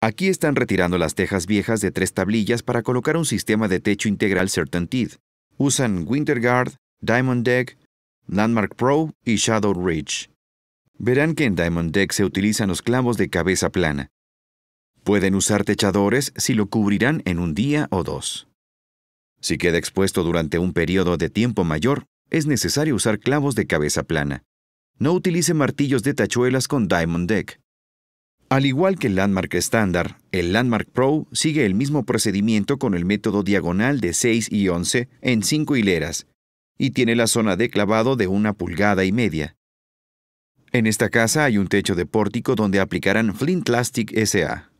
Aquí están retirando las tejas viejas de tres tablillas para colocar un sistema de techo integral CertainTeed. Usan WinterGuard, Diamond Deck, Landmark Pro y Shadow Ridge. Verán que en Diamond Deck se utilizan los clavos de cabeza plana. Pueden usar techadores si lo cubrirán en un día o dos. Si queda expuesto durante un periodo de tiempo mayor, es necesario usar clavos de cabeza plana. No utilice martillos de tachuelas con Diamond Deck. Al igual que el Landmark estándar, el Landmark Pro sigue el mismo procedimiento con el método diagonal de 6 y 11 en 5 hileras y tiene la zona de clavado de una pulgada y media. En esta casa hay un techo de pórtico donde aplicarán Flint Plastic SA.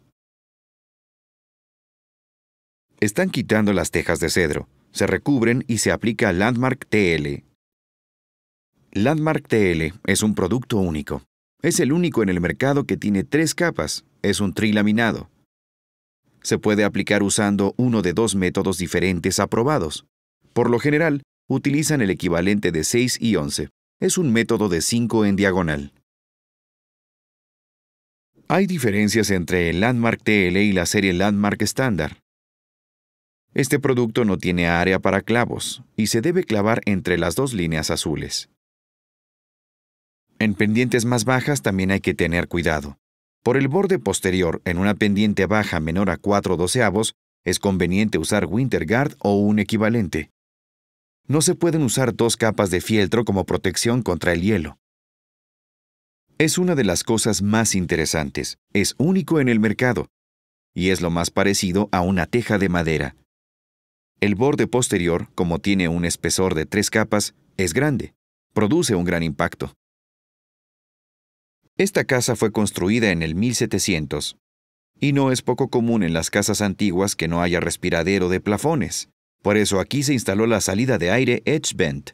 Están quitando las tejas de cedro, se recubren y se aplica Landmark TL. Landmark TL es un producto único. Es el único en el mercado que tiene tres capas, es un trilaminado. Se puede aplicar usando uno de dos métodos diferentes aprobados. Por lo general, utilizan el equivalente de 6 y 11. Es un método de 5 en diagonal. Hay diferencias entre el Landmark TL y la serie Landmark estándar. Este producto no tiene área para clavos y se debe clavar entre las dos líneas azules. En pendientes más bajas también hay que tener cuidado. Por el borde posterior, en una pendiente baja menor a 4 doceavos, es conveniente usar Winter Guard o un equivalente. No se pueden usar dos capas de fieltro como protección contra el hielo. Es una de las cosas más interesantes, es único en el mercado, y es lo más parecido a una teja de madera. El borde posterior, como tiene un espesor de tres capas, es grande, produce un gran impacto. Esta casa fue construida en el 1700, y no es poco común en las casas antiguas que no haya respiradero de plafones. Por eso aquí se instaló la salida de aire Edge Vent,